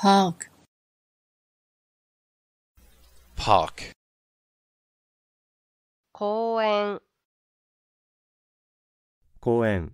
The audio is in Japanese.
Park Park 公園公園